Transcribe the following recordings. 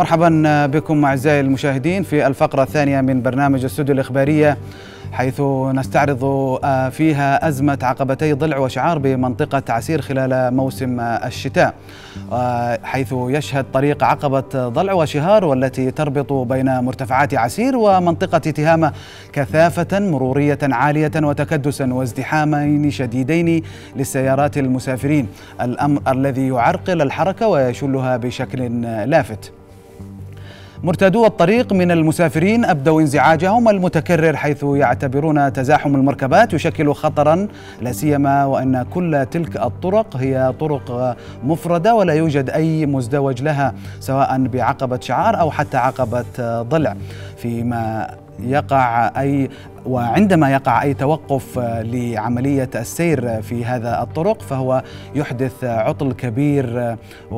مرحبا بكم أعزائي المشاهدين في الفقرة الثانية من برنامج السدو الإخبارية حيث نستعرض آه، فيها أزمة عقبتي ضلع وشعار بمنطقة عسير خلال موسم الشتاء آه، حيث يشهد طريق عقبة ضلع وشهار والتي تربط بين مرتفعات عسير ومنطقة تهامة كثافة مرورية عالية وتكدسا وازدحامين شديدين للسيارات المسافرين الأمر الذي يعرقل الحركة ويشلها بشكل لافت مرتادو الطريق من المسافرين أبدوا انزعاجهم المتكرر حيث يعتبرون تزاحم المركبات يشكل خطرا لا سيما وأن كل تلك الطرق هي طرق مفردة ولا يوجد أي مزدوج لها سواء بعقبة شعار أو حتى عقبة ضلع فيما يقع أي وعندما يقع أي توقف آه، لعملية السير في هذا الطرق فهو يحدث عطل كبير آه،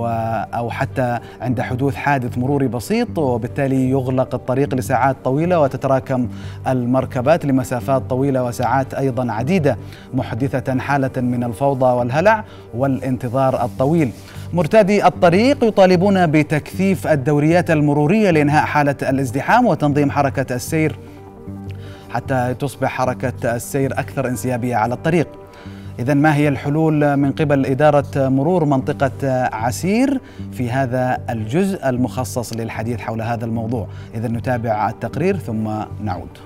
أو حتى عند حدوث حادث مروري بسيط وبالتالي يغلق الطريق لساعات طويلة وتتراكم المركبات لمسافات طويلة وساعات أيضا عديدة محدثة حالة من الفوضى والهلع والانتظار الطويل مرتادي الطريق يطالبون بتكثيف الدوريات المرورية لإنهاء حالة الازدحام وتنظيم حركة السير حتى تصبح حركة السير أكثر انسيابية على الطريق إذا ما هي الحلول من قبل إدارة مرور منطقة عسير في هذا الجزء المخصص للحديث حول هذا الموضوع إذا نتابع التقرير ثم نعود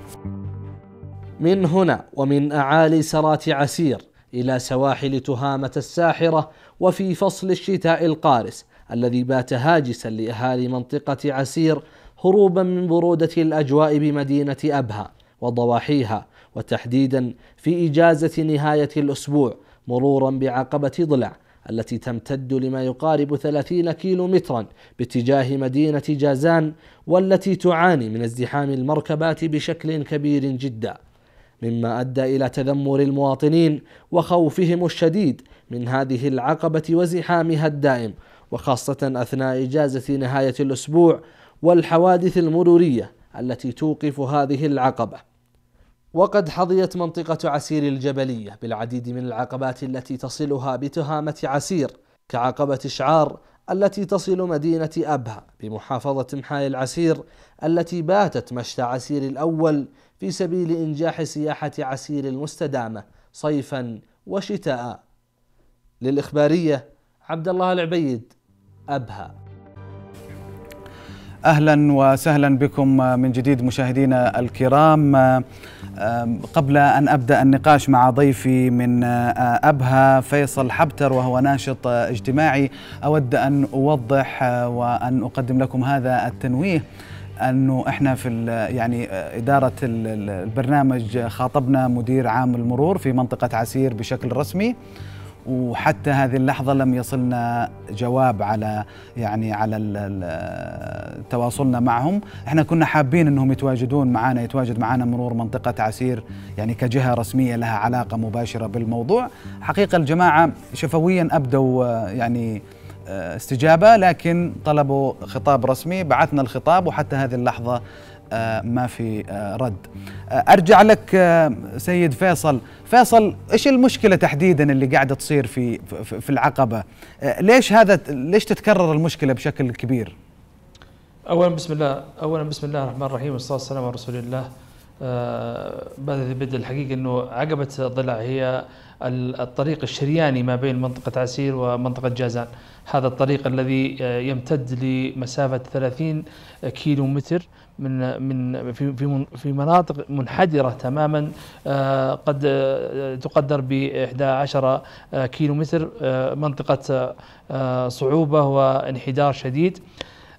من هنا ومن أعالي سرات عسير إلى سواحل تهامة الساحرة وفي فصل الشتاء القارس الذي بات هاجسا لأهالي منطقة عسير هروبا من برودة الأجواء بمدينة أبها وضواحيها وتحديدا في إجازة نهاية الأسبوع مرورا بعقبة ضلع التي تمتد لما يقارب 30 كيلو مترا باتجاه مدينة جازان والتي تعاني من ازدحام المركبات بشكل كبير جدا مما أدى إلى تذمر المواطنين وخوفهم الشديد من هذه العقبة وزحامها الدائم وخاصة أثناء إجازة نهاية الأسبوع والحوادث المرورية التي توقف هذه العقبة وقد حظيت منطقة عسير الجبلية بالعديد من العقبات التي تصلها بتهامة عسير كعقبة شعار التي تصل مدينة أبها بمحافظة محاي العسير التي باتت مشتى عسير الأول في سبيل إنجاح سياحة عسير المستدامة صيفا وشتاء للإخبارية عبد الله العبيد أبها اهلا وسهلا بكم من جديد مشاهدينا الكرام قبل ان ابدا النقاش مع ضيفي من آه، ابها فيصل حبتر وهو ناشط اجتماعي اود ان اوضح آه، وان اقدم لكم هذا التنويه انه احنا في يعني آه، اداره البرنامج خاطبنا مدير عام المرور في منطقه عسير بشكل رسمي وحتى هذه اللحظه لم يصلنا جواب على يعني على تواصلنا معهم احنا كنا حابين انهم يتواجدون معنا يتواجد معنا مرور منطقه عسير يعني كجهه رسميه لها علاقه مباشره بالموضوع حقيقه الجماعه شفويا ابدوا آه، يعني آه، استجابه لكن طلبوا خطاب رسمي بعثنا الخطاب وحتى هذه اللحظه آه، ما في آه، رد آه، ارجع لك سيد فيصل فيصل ايش المشكله تحديدا اللي قاعده تصير في في العقبه ليش هذا ليش تتكرر المشكله بشكل كبير اولا بسم الله اولا بسم الله الرحمن الرحيم والصلاه والسلام على رسول الله آه، بدأت بدل الحقيقة أنه عقبة الضلع هي الطريق الشرياني ما بين منطقة عسير ومنطقة جازان هذا الطريق الذي آه، يمتد لمسافة 30 كيلو متر من من في في في مناطق منحدره تماما آه، قد تقدر ب 11 كيلو متر منطقه صعوبه وانحدار شديد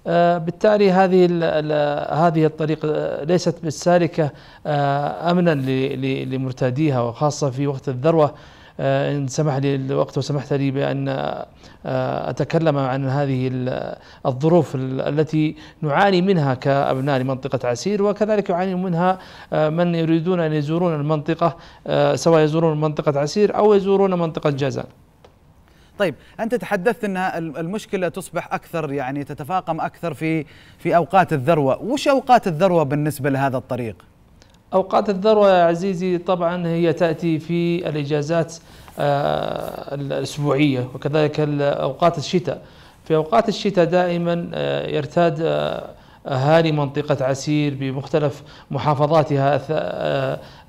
آه، بالتالي هذه هذه الطريق آه، ليست بالسالكة آه، أمنا لمرتاديها وخاصة في وقت الذروة إن سمح لي الوقت وسمحت لي بأن أتكلم عن هذه الظروف التي نعاني منها كأبناء منطقة عسير وكذلك يعاني منها من يريدون أن يزورون المنطقة سواء يزورون منطقة عسير أو يزورون منطقة جازان طيب انت تحدثت ان المشكله تصبح اكثر يعني تتفاقم اكثر في في اوقات الذروه، وش اوقات الذروه بالنسبه لهذا الطريق؟ اوقات الذروه يا عزيزي طبعا هي تاتي في الاجازات آه، الاسبوعيه وكذلك اوقات الشتاء. في اوقات الشتاء دائما آه، يرتاد آه، اهالي منطقه عسير بمختلف محافظاتها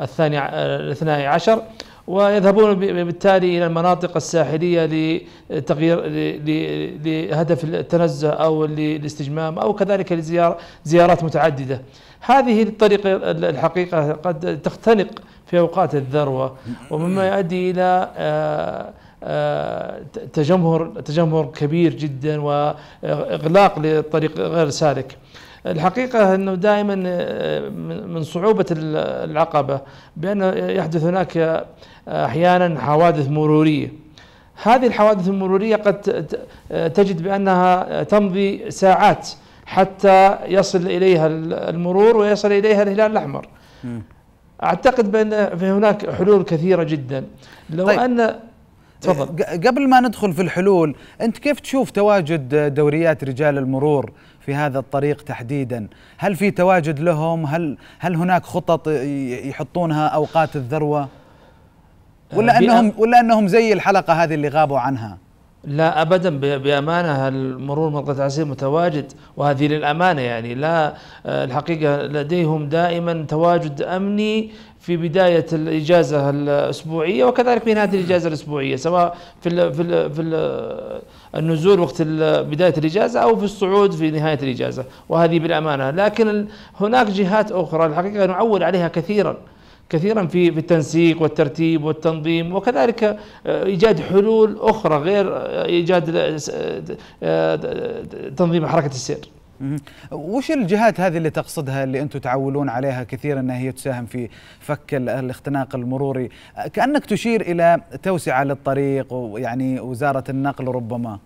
الثاني الاثني عشر ويذهبون بالتالي إلى المناطق الساحلية لتغيير لهدف التنزه أو للاستجمام أو كذلك لزيارة زيارات متعددة هذه الطريقة الحقيقة قد تختنق في أوقات الذروة ومما يؤدي إلى آه، آه، تجمهر تجمهر كبير جدا واغلاق للطريق غير سالك الحقيقة أنه دائما آه، من صعوبة العقبة بأن يحدث هناك آه، أحيانا حوادث مرورية هذه الحوادث المرورية قد تجد بأنها تمضي ساعات حتى يصل إليها المرور ويصل إليها الهلال الأحمر أعتقد بأن هناك حلول كثيرة جدا لو طيب. أن تفضل إيه، قبل ما ندخل في الحلول انت كيف تشوف تواجد دوريات رجال المرور في هذا الطريق تحديدا هل في تواجد لهم هل هل هناك خطط يحطونها اوقات الذروه ولا آه، انهم ولا انهم زي الحلقه هذه اللي غابوا عنها لا ابدا بامانه المرور منطقه عسير متواجد وهذه للامانه يعني لا آه، الحقيقه لديهم دائما تواجد امني في بداية الإجازة الأسبوعية وكذلك في نهاية الإجازة الأسبوعية سواء في الـ في الـ في الـ النزول وقت بداية الإجازة أو في الصعود في نهاية الإجازة وهذه بالأمانة لكن هناك جهات أخرى الحقيقة نعول عليها كثيرا كثيرا في في التنسيق والترتيب والتنظيم وكذلك آه، ايجاد حلول اخرى غير آه، ايجاد آه، تنظيم حركه السير وش الجهات هذه اللي تقصدها اللي انتم تعولون عليها كثير انها هي تساهم في فك الاختناق المروري كانك تشير الى توسعه للطريق ويعني وزاره النقل ربما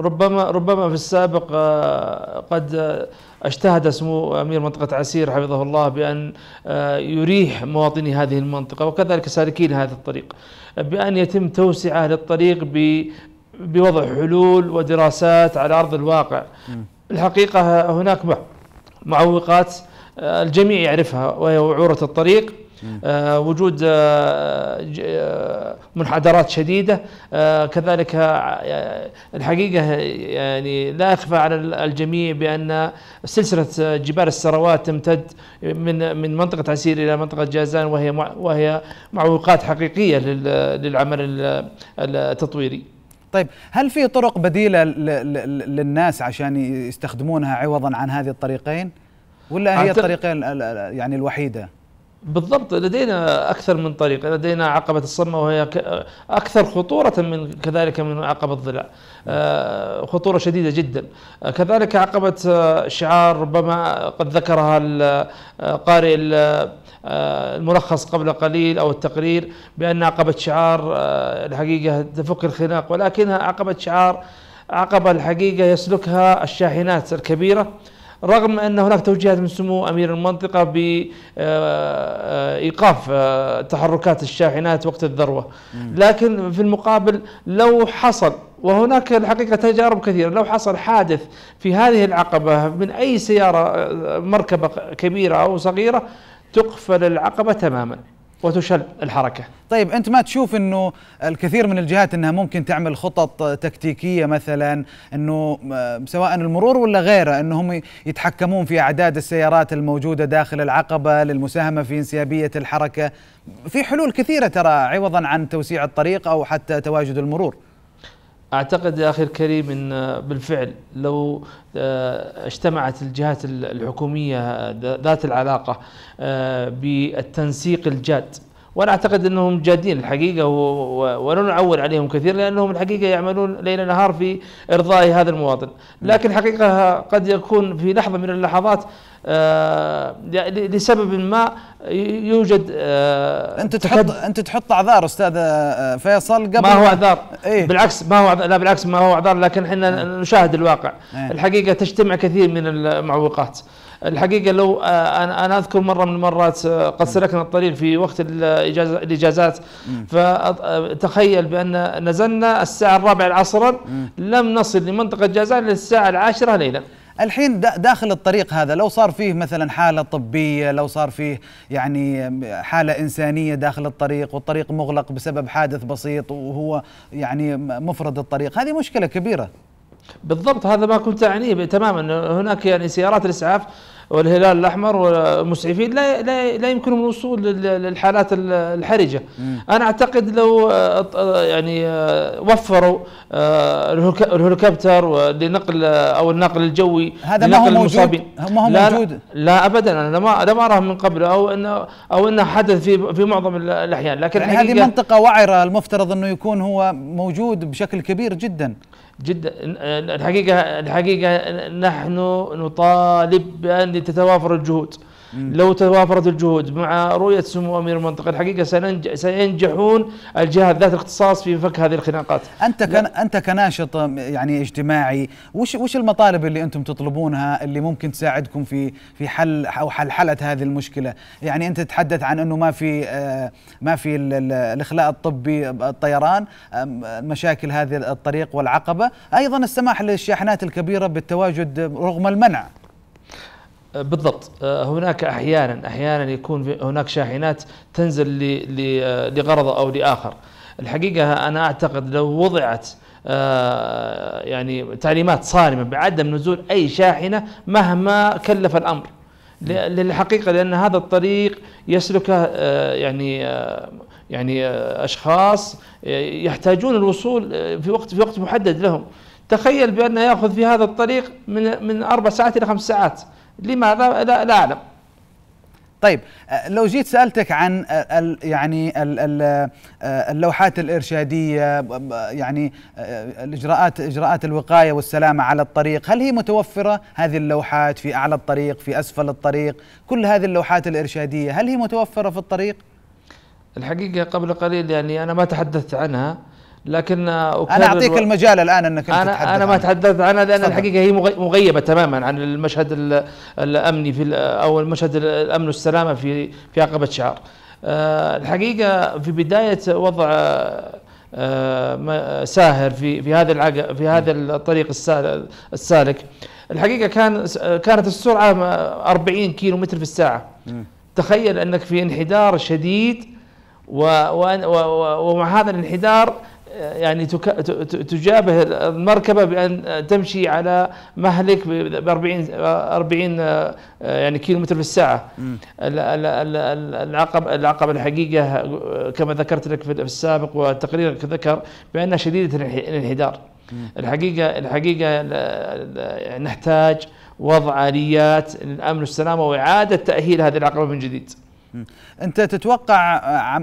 ربما ربما في السابق آه، قد آه، اجتهد سمو امير منطقه عسير حفظه الله بان آه، يريح مواطني هذه المنطقه وكذلك سالكين هذا الطريق بان يتم توسعه للطريق بوضع حلول ودراسات على ارض الواقع الحقيقة هناك معوقات آه، الجميع يعرفها وهي وعورة الطريق آه، وجود آه، منحدرات شديدة كذلك الحقيقة يعني لا يخفى على الجميع بأن سلسلة جبال السروات تمتد من من منطقة عسير إلى منطقة جازان وهي وهي معوقات حقيقية للعمل التطويري. طيب هل في طرق بديله للناس عشان يستخدمونها عوضا عن هذه الطريقين ولا هي الطريقين يعني الوحيده بالضبط لدينا اكثر من طريق لدينا عقبه الصمه وهي اكثر خطوره من كذلك من عقبه الضلع آه، خطوره شديده جدا كذلك عقبه آه، شعار ربما قد ذكرها القارئ آه، آه، الملخص قبل قليل أو التقرير بأن عقبة شعار آه، الحقيقة تفك الخناق ولكنها عقبة شعار عقبة الحقيقة يسلكها الشاحنات الكبيرة رغم أن هناك توجيهات من سمو أمير المنطقة بإيقاف آه، تحركات الشاحنات وقت الذروة لكن في المقابل لو حصل وهناك الحقيقة تجارب كثيرة لو حصل حادث في هذه العقبة من أي سيارة مركبة كبيرة أو صغيرة تقفل العقبة تماما وتشل الحركة طيب أنت ما تشوف أنه الكثير من الجهات أنها ممكن تعمل خطط تكتيكية مثلا أنه آه، سواء المرور ولا غيره أنهم يتحكمون في أعداد السيارات الموجودة داخل العقبة للمساهمة في انسيابية الحركة في حلول كثيرة ترى عوضا عن توسيع الطريق أو حتى تواجد المرور اعتقد يا اخي الكريم ان بالفعل لو آه، اجتمعت الجهات الحكوميه ذات العلاقه آه، بالتنسيق الجاد وانا اعتقد انهم جادين الحقيقه ولا نعول عليهم كثير لانهم الحقيقه يعملون ليل نهار في ارضاء هذا المواطن، لكن حقيقه قد يكون في لحظه من اللحظات آه، لسبب ما يوجد آه، انت تحط انت تحط اعذار استاذ آه، فيصل قبل ما هو اعذار إيه؟ بالعكس ما هو لا بالعكس ما هو اعذار لكن احنا إيه. نشاهد الواقع، إيه. الحقيقه تجتمع كثير من المعوقات. الحقيقه لو آه، انا انا اذكر مره من المرات آه، قد سلكنا الطريق في وقت الاجازات فتخيل آه، بان نزلنا الساعه الرابعه عصرا لم نصل لمنطقه جازان للساعه العاشره ليلا الحين داخل الطريق هذا لو صار فيه مثلا حالة طبية لو صار فيه يعني حالة إنسانية داخل الطريق والطريق مغلق بسبب حادث بسيط وهو يعني مفرد الطريق هذه مشكلة كبيرة بالضبط هذا ما كنت اعنيه تماما هناك يعني سيارات الاسعاف والهلال الاحمر والمسعفين لا لا, لا يمكنهم الوصول للحالات الحرجه مم. انا اعتقد لو يعني وفروا آه، الهليكوبتر لنقل او النقل الجوي هذا ما هو موجود ما هو لا موجود لا ابدا انا لما ما اراه من قبل او انه او انه حدث في في معظم الاحيان لكن يعني هذه منطقه وعره المفترض انه يكون هو موجود بشكل كبير جدا جدا الحقيقة الحقيقة نحن نطالب بأن تتوافر الجهود لو توافرت الجهود مع رؤية سمو أمير المنطقة الحقيقة سينجحون الجهات ذات الاختصاص في فك هذه الخناقات أنت كان أنت كناشط آه، يعني اجتماعي وش وش المطالب اللي أنتم تطلبونها اللي ممكن تساعدكم في في حل أو حل حلة هذه المشكلة يعني أنت تتحدث عن أنه ما في آه، ما في الإخلاء الطبي الطيران مشاكل هذه الطريق والعقبة أيضا السماح للشاحنات الكبيرة بالتواجد رغم المنع بالضبط آه، هناك احيانا احيانا يكون هناك شاحنات تنزل آه، لغرض او لاخر الحقيقه انا اعتقد لو وضعت آه، يعني تعليمات صارمه بعدم نزول اي شاحنه مهما كلف الامر للحقيقه لان هذا الطريق يسلكه يعني يعني اشخاص يحتاجون الوصول في وقت في وقت محدد لهم تخيل بانه ياخذ في هذا الطريق من من اربع ساعات الى خمس ساعات لماذا لا, لا أعلم طيب آه، لو جيت سالتك عن آه، يعني آه، اللوحات الارشاديه يعني الاجراءات اجراءات الوقايه والسلامه على الطريق هل هي متوفره هذه اللوحات في اعلى الطريق في اسفل الطريق كل هذه اللوحات الارشاديه هل هي متوفره في الطريق الحقيقه قبل قليل يعني انا ما تحدثت عنها لكن انا اعطيك المجال الان انك انت انا انا ما تحدثت عنها لان صدر. الحقيقه هي مغيبه تماما عن المشهد الامني في او المشهد الامن والسلامه في في عقبه شعار. آه، الحقيقه في بدايه وضع آه، ساهر في في هذا في هذا الطريق السالك الحقيقه كان كانت السرعه 40 كيلو متر في الساعه تخيل انك في انحدار شديد ومع هذا الانحدار يعني تجابه المركبة بأن تمشي على مهلك ب 40 40 آه، يعني كيلو متر في الساعة العقبة العقبة الحقيقة كما ذكرت لك في السابق وتقريرك ذكر بأنها شديدة الانحدار الحقيقة الحقيقة نحتاج وضع آليات للأمن والسلامة وإعادة تأهيل هذه العقبة من جديد أنت تتوقع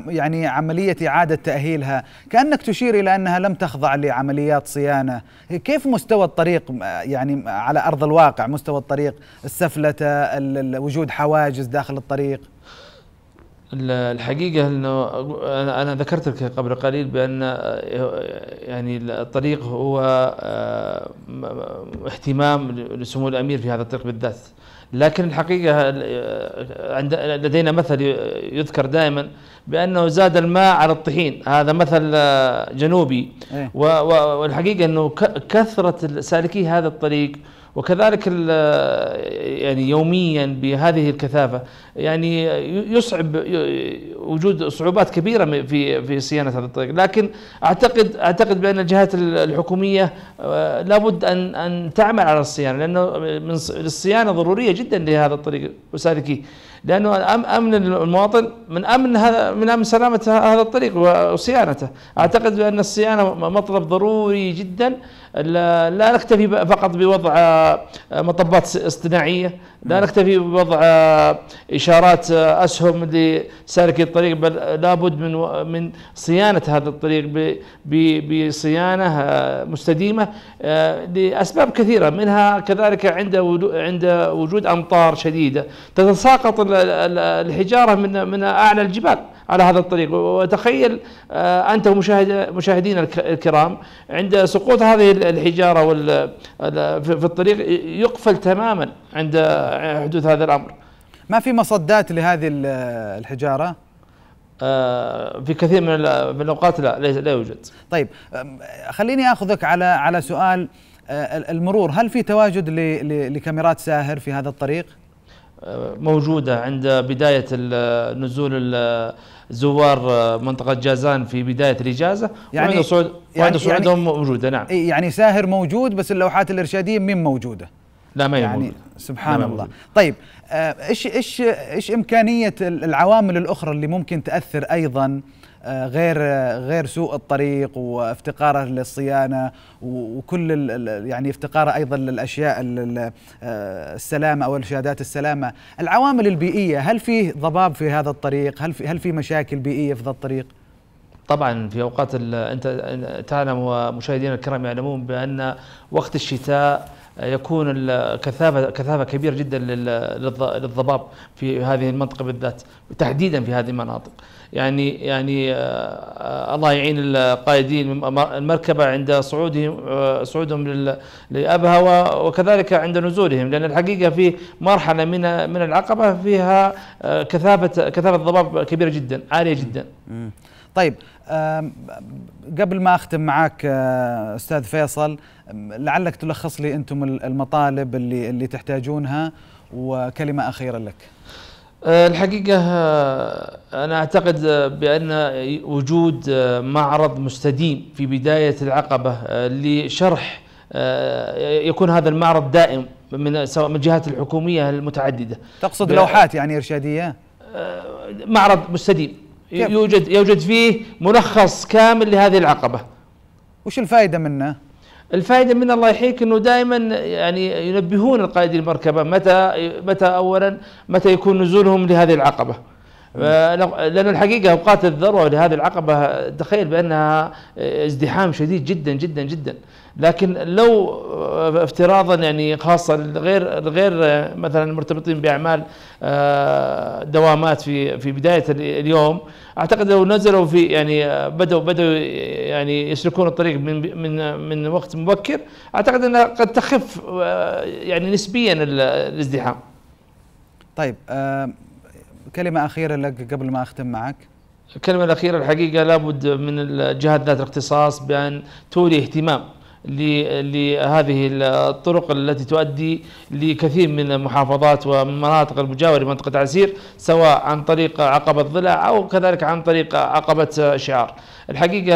يعني عملية إعادة تأهيلها كأنك تشير إلى أنها لم تخضع لعمليات صيانة كيف مستوى الطريق يعني على أرض الواقع مستوى الطريق السفلتة وجود حواجز داخل الطريق الحقيقة انه انا ذكرت لك قبل قليل بان يعني الطريق هو آه، اهتمام لسمو الامير في هذا الطريق بالذات. لكن الحقيقة آه، عند لدينا مثل يذكر دائما بأنه زاد الماء على الطحين هذا مثل آه، جنوبي إيه. والحقيقة أنه كثرة سالكي هذا الطريق وكذلك يعني يوميا بهذه الكثافه يعني يصعب وجود صعوبات كبيره في في صيانه هذا الطريق، لكن اعتقد اعتقد بان الجهات الحكوميه آه، لابد ان ان تعمل على الصيانه لانه من الصيانه ضروريه جدا لهذا الطريق وسالكيه. لانه امن المواطن من امن هذا من امن سلامه هذا الطريق وصيانته، اعتقد بان الصيانه مطلب ضروري جدا لا نكتفي فقط بوضع مطبات اصطناعيه، لا نعم. نكتفي بوضع اشارات اسهم لسالكي الطريق بل لابد من من صيانه هذا الطريق بصيانه مستديمه آه، لاسباب كثيره منها كذلك عند عند وجود امطار شديده تتساقط الحجاره من من اعلى الجبال على هذا الطريق وتخيل آه، انت مشاهد مشاهدين الكرام عند سقوط هذه الحجاره وال في الطريق يقفل تماما عند آه، حدوث هذا الامر ما في مصدات لهذه الحجاره آه، في كثير من الاوقات لا لا يوجد طيب خليني اخذك على على سؤال المرور هل في تواجد لكاميرات ساهر في هذا الطريق موجودة عند بداية نزول زوار منطقة جازان في بداية الإجازة يعني وعند صعود يعني صعودهم يعني موجودة نعم يعني ساهر موجود بس اللوحات الإرشادية مين موجودة لا ما هي يعني موجودة. سبحان الله موجود. طيب آه، ايش ايش ايش امكانيه العوامل الاخرى اللي ممكن تاثر ايضا آه، غير غير سوء الطريق وافتقاره للصيانه وكل يعني افتقاره ايضا للاشياء آه، السلامه او الشهادات السلامه، العوامل البيئيه هل في ضباب في هذا الطريق؟ هل في هل في مشاكل بيئيه في ذا الطريق؟ طبعا في اوقات انت تعلم ومشاهدينا الكرام يعلمون بان وقت الشتاء يكون الكثافه كثافه كبيره جدا للضباب في هذه المنطقه بالذات تحديدا في هذه المناطق يعني يعني آه، آه، الله يعين القائدين المركبه عند صعودهم آه، صعودهم لابها وكذلك عند نزولهم لان الحقيقه في مرحله من من العقبه فيها كثافه كثافه ضباب كبيره جدا عاليه جدا. طيب قبل ما اختم معك آه، استاذ فيصل لعلك تلخص لي انتم المطالب اللي اللي تحتاجونها وكلمه اخيره لك. آه، الحقيقه آه، انا اعتقد بان وجود معرض مستديم في بدايه العقبه لشرح يكون هذا المعرض دائم من سواء من الجهات الحكوميه المتعدده. تقصد لوحات يعني ارشاديه؟ معرض مستديم كيف؟ يوجد يوجد فيه ملخص كامل لهذه العقبه وش الفائده منه؟ الفائده من الله يحييك انه دائما يعني ينبهون القائد المركبه متى متى اولا متى يكون نزولهم لهذه العقبه لأن الحقيقة أوقات الذروة لهذه العقبة تخيل بأنها ازدحام شديد جدا جدا جدا لكن لو آه، افتراضا يعني خاصة غير غير آه، مثلا مرتبطين بأعمال آه، دوامات في في بداية اليوم أعتقد لو نزلوا في يعني بدأوا بدأوا يعني يسلكون الطريق من من من وقت مبكر أعتقد أنها قد تخف يعني نسبيا الازدحام. طيب كلمة أخيرة لك قبل ما أختم معك الكلمة الأخيرة الحقيقة لابد من الجهات ذات الاختصاص بأن تولي اهتمام لهذه الطرق التي تؤدي لكثير من المحافظات والمناطق المجاورة لمنطقة عسير سواء عن طريق عقبة ضلع أو كذلك عن طريق عقبة شعار الحقيقة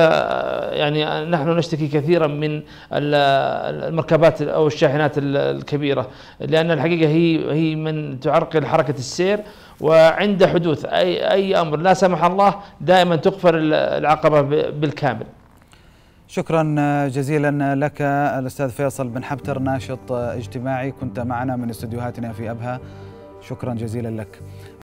يعني نحن نشتكي كثيرا من المركبات أو الشاحنات الكبيرة لأن الحقيقة هي هي من تعرقل حركة السير وعند حدوث أي, أي أمر لا سمح الله دائما تقفل العقبة بالكامل شكرا جزيلا لك الأستاذ فيصل بن حبتر ناشط اجتماعي كنت معنا من استديوهاتنا في أبها شكرا جزيلا لك